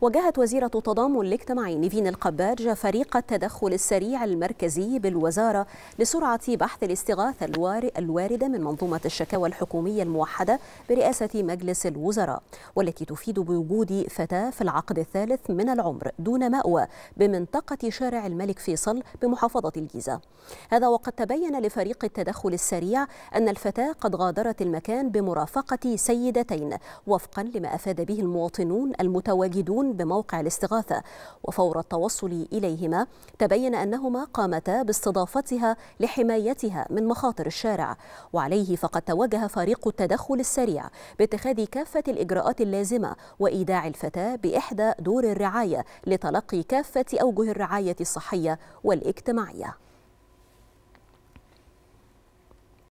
وجهت وزيرة التضامن الاجتماعي نيفين القباج فريق التدخل السريع المركزي بالوزارة لسرعة بحث الاستغاثة الواردة من منظومة الشكاوى الحكومية الموحدة برئاسة مجلس الوزراء والتي تفيد بوجود فتاة في العقد الثالث من العمر دون مأوى بمنطقة شارع الملك فيصل بمحافظة الجيزة هذا وقد تبين لفريق التدخل السريع أن الفتاة قد غادرت المكان بمرافقة سيدتين وفقا لما أفاد به المواطنون المتواجدون مليون بموقع الاستغاثة وفور التوصل إليهما تبين أنهما قامتا باستضافتها لحمايتها من مخاطر الشارع وعليه فقد توجه فريق التدخل السريع باتخاذ كافة الإجراءات اللازمة وإيداع الفتاة بإحدى دور الرعاية لتلقي كافة أوجه الرعاية الصحية والاجتماعية